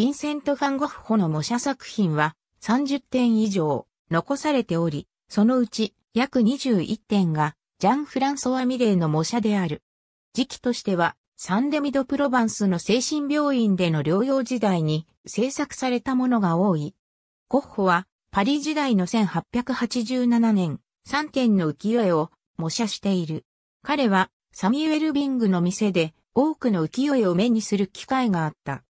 フィンセント・ファン・ゴッホの模写作品は30点以上残されており、そのうち約21点がジャン・フランソワ・ミレーの模写である。時期としてはサンデミド・プロバンスの精神病院での療養時代に制作されたものが多い。ゴッホはパリ時代の1887年3点の浮世絵を模写している。彼はサミュエル・ビングの店で多くの浮世絵を目にする機会があった。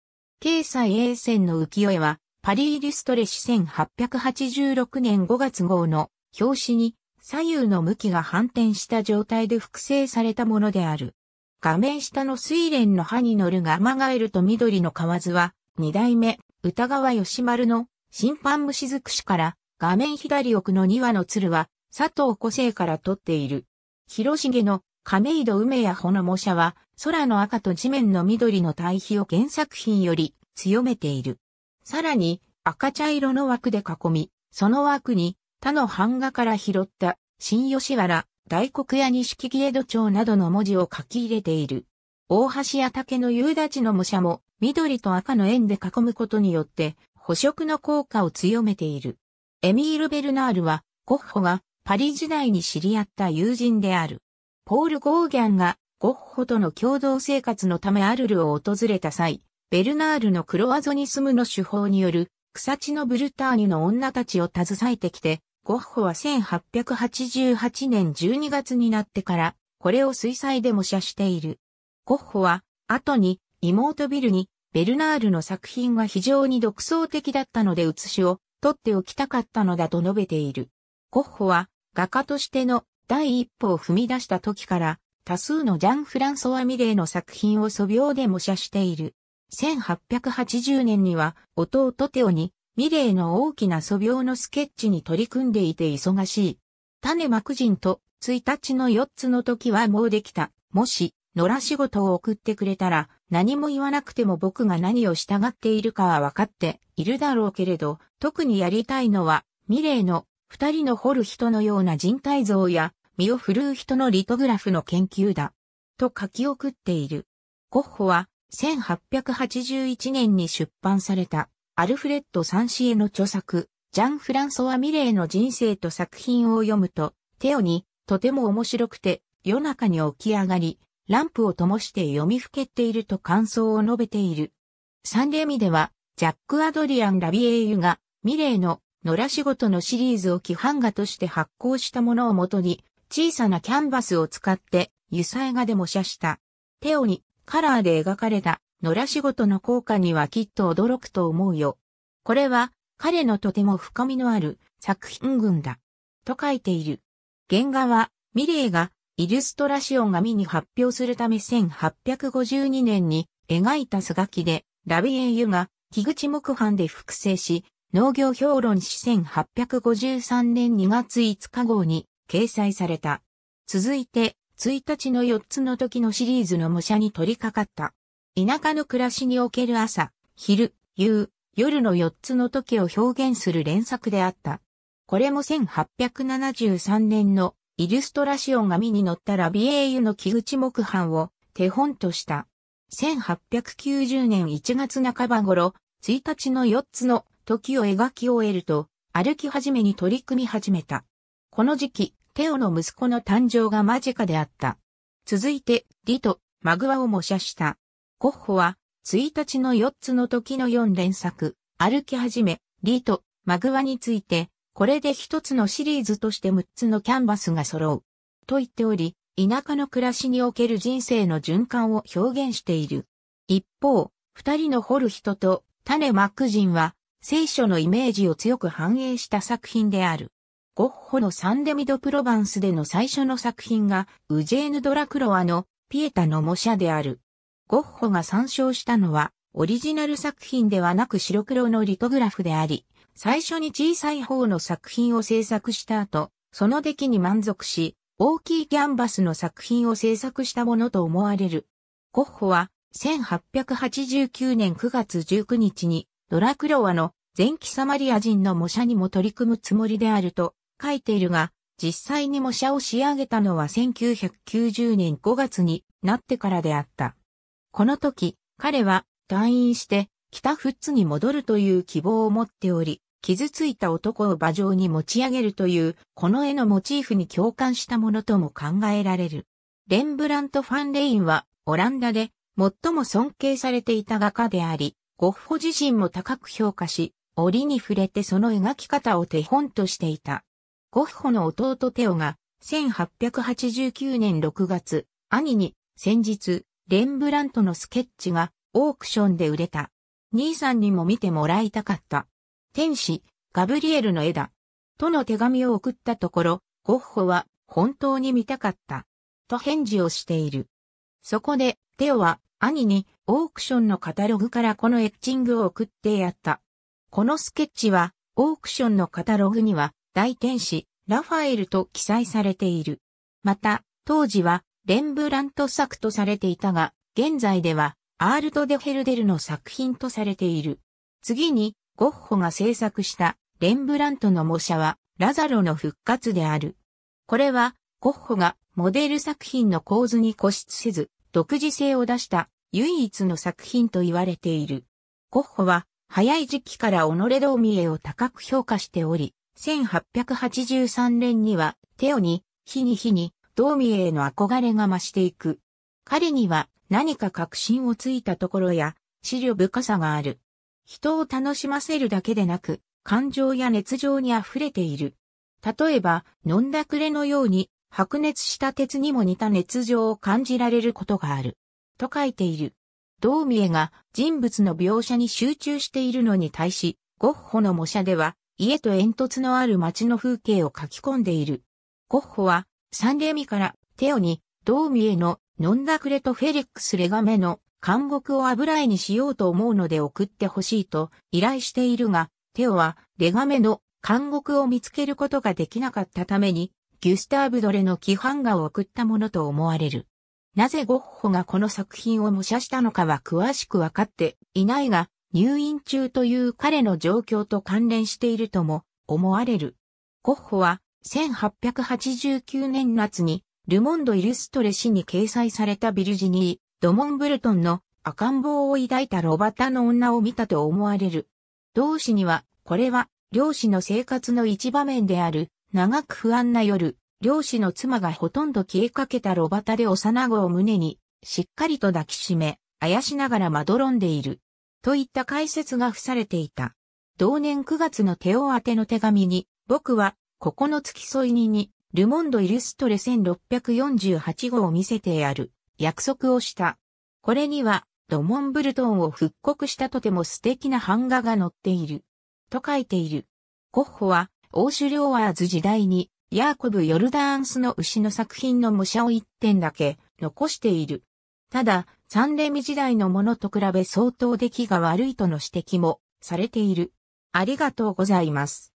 経済衛線の浮世絵は、パリイリストレ誌1886年5月号の表紙に左右の向きが反転した状態で複製されたものである。画面下の水蓮の葉に乗るガマガエルと緑の蛙は、二代目、歌川義丸の審判虫尽くしから画面左奥の庭羽の鶴は佐藤個性から取っている。広重の亀戸梅や穂の模写は、空の赤と地面の緑の対比を原作品より強めている。さらに、赤茶色の枠で囲み、その枠に他の版画から拾った新吉原、大黒屋錦木江戸町などの文字を書き入れている。大橋や竹の夕立の模写も緑と赤の円で囲むことによって補色の効果を強めている。エミール・ベルナールはゴッホがパリ時代に知り合った友人である。ポール・ゴーギャンがゴッホとの共同生活のためアルルを訪れた際、ベルナールのクロアゾニスムの手法による草地のブルターニュの女たちを携えてきて、ゴッホは1888年12月になってから、これを水彩で模写している。ゴッホは、後に、妹ビルに、ベルナールの作品は非常に独創的だったので写しを取っておきたかったのだと述べている。ゴッホは、画家としての第一歩を踏み出した時から、多数のジャン・フランソワ・ミレーの作品を素描で模写している。1880年には弟テオにミレーの大きな素描のスケッチに取り組んでいて忙しい。種幕人と1日の4つの時はもうできた。もし、野良仕事を送ってくれたら、何も言わなくても僕が何を従っているかは分かっているだろうけれど、特にやりたいのは、ミレーの二人の掘る人のような人体像や身を振るう人のリトグラフの研究だ。と書き送っている。ゴッホは、1881年に出版された、アルフレッド・サンシエの著作、ジャン・フランソワ・ミレーの人生と作品を読むと、テオに、とても面白くて、夜中に起き上がり、ランプを灯して読みふけっていると感想を述べている。サンデーミでは、ジャック・アドリアン・ラビエーユが、ミレーの野良仕事のシリーズを規範画として発行したものをもとに、小さなキャンバスを使って油彩画で模写した。テオにカラーで描かれた野良仕事の効果にはきっと驚くと思うよ。これは彼のとても深みのある作品群だ。と書いている。原画はミレーがイルストラシオン紙に発表するため1852年に描いたスガキでラビエイユが木口木版で複製し農業評論し1853年2月5日号に掲載された。続いて、1日の4つの時のシリーズの模写に取り掛かった。田舎の暮らしにおける朝、昼、夕、夜の4つの時を表現する連作であった。これも1873年のイルストラシオンが見に載ったラビエーユの木口木版を手本とした。1890年1月半ば頃、1日の4つの時を描き終えると、歩き始めに取り組み始めた。この時期、テオの息子の誕生が間近であった。続いて、リト、マグワを模写した。ゴッホは、1日の4つの時の4連作、歩き始め、リト、マグワについて、これで一つのシリーズとして6つのキャンバスが揃う。と言っており、田舎の暮らしにおける人生の循環を表現している。一方、二人の掘る人と種まく人は、聖書のイメージを強く反映した作品である。ゴッホのサンデミド・プロヴァンスでの最初の作品が、ウジェーヌ・ドラクロワのピエタの模写である。ゴッホが参照したのは、オリジナル作品ではなく白黒のリトグラフであり、最初に小さい方の作品を制作した後、その出来に満足し、大きいキャンバスの作品を制作したものと思われる。ゴッホは、1889年9月19日に、ドラクロワの前期サマリア人の模写にも取り組むつもりであると書いているが、実際に模写を仕上げたのは1990年5月になってからであった。この時、彼は退院して北富津に戻るという希望を持っており、傷ついた男を馬上に持ち上げるという、この絵のモチーフに共感したものとも考えられる。レンブラント・ファン・レインは、オランダで、最も尊敬されていた画家であり、ゴッホ自身も高く評価し、折に触れてその描き方を手本としていた。ゴッホの弟テオが、1889年6月、兄に、先日、レンブラントのスケッチが、オークションで売れた。兄さんにも見てもらいたかった。天使、ガブリエルの絵だ。との手紙を送ったところ、ゴッホは、本当に見たかった。と返事をしている。そこで、テオは、兄に、オークションのカタログからこのエッチングを送ってやった。このスケッチは、オークションのカタログには、大天使、ラファエルと記載されている。また、当時はレンブラント作とされていたが、現在ではアールト・デ・ヘルデルの作品とされている。次に、ゴッホが制作したレンブラントの模写は、ラザロの復活である。これは、ゴッホがモデル作品の構図に固執せず、独自性を出した唯一の作品と言われている。ゴッホは、早い時期から己ドーミエを高く評価しており、1883年には、テオに、日に日に、道美への憧れが増していく。彼には何か確信をついたところや、資料深さがある。人を楽しませるだけでなく、感情や熱情に溢れている。例えば、飲んだくれのように、白熱した鉄にも似た熱情を感じられることがある。と書いている。道美絵が人物の描写に集中しているのに対し、ゴッホの模写では家と煙突のある街の風景を書き込んでいる。ゴッホは、サンレミからテオに、ドーミエのノンダクレとフェリックス・レガメの監獄を油絵にしようと思うので送ってほしいと依頼しているが、テオはレガメの監獄を見つけることができなかったために、ギュスターブ・ドレの規範画を送ったものと思われる。なぜゴッホがこの作品を模写したのかは詳しくわかっていないが、入院中という彼の状況と関連しているとも思われる。ゴッホは1889年夏にルモンド・イルストレ氏に掲載されたビルジニー・ドモンブルトンの赤ん坊を抱いたロバタの女を見たと思われる。同志には、これは、漁師の生活の一場面である、長く不安な夜、漁師の妻がほとんど消えかけたロバタで幼子を胸に、しっかりと抱きしめ、あやしながらまどろんでいる。といった解説が付されていた。同年9月の手を宛ての手紙に、僕は、ここの付き添い人に、ルモンド・イルストレ1648号を見せてやる、約束をした。これには、ドモンブルトンを復刻したとても素敵な版画が載っている。と書いている。コッホは、欧州領ワーズ時代に、ヤーコブ・ヨルダーンスの牛の作品の模写を一点だけ残している。ただ、サンレミ時代のものと比べ相当出来が悪いとの指摘もされている。ありがとうございます。